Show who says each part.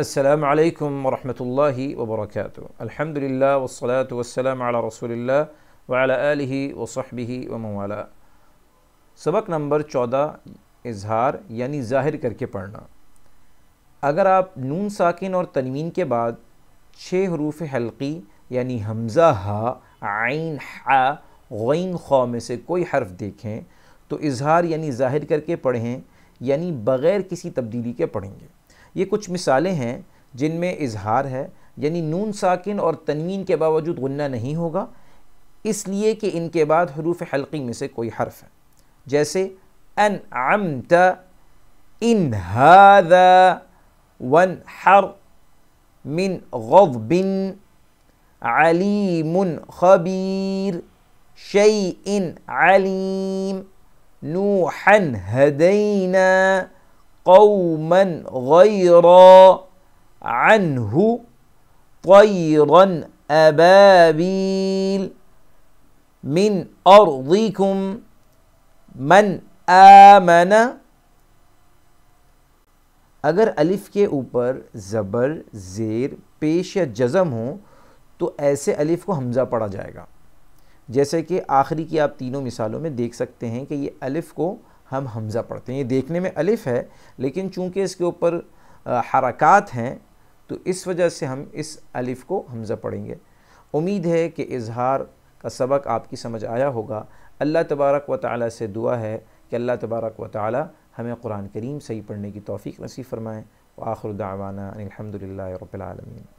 Speaker 1: السلام عليكم ورحمة الله وبركاته الحمد لله والصلاة والسلام على رسول الله وعلى آله وصحبه وموالا सबक नंबर चौदह इजहार यानी ज़ाहिर करके पढ़ना अगर आप नून साकिन और तनवीन के बाद छः हरूफ हल्की यानी हमज़ा हा आइन हा गैन खौ में से कोई हर्फ देखें तो इजहार यानी ज़ाहिर करके पढ़ें यानी बग़ैर किसी तब्दीली के पढ़ेंगे ये कुछ मिसालें हैं जिनमें इजहार है यानी नून साकिन और तनवीन के बावजूद गुन्ना नहीं होगा इसलिए कि इनके बाद हरूफ हल्की में से कोई हर्फ है जैसे अन अमत इन वन हर मिन गिन अलीम खबीर शई इन अलीम नू हन हदैना कौमन गैर अनहु तैरन अबाबील मिन अर्दिकुम मन आमन अगर अलिफ़ के ऊपर ज़बर ज़ेर पेश या जज़म हो तो ऐसे अलिफ़ को हमज़ा पढ़ा जाएगा जैसे कि आखिरी की आप तीनों मिसालों में देख सकते हैं कि ये अलिफ़ को हम हमज़ा पढ़ते हैं ये देखने में अलिफ है लेकिन चूँकि इसके ऊपर हरकत हैं तो इस वजह से हम इस अलिफ को हमज़ा पढ़ेंगे उम्मीद है कि इजहार का सबक आपकी समझ आया होगा अल्लाह तबारक व ताली से दुआ है कि अल्लाह तबारक व ताली हमें कुरान करीम सही पढ़ने की तोफ़ी नसीब फ़रमाएँ आखिर दावाना अलहमदिल्ला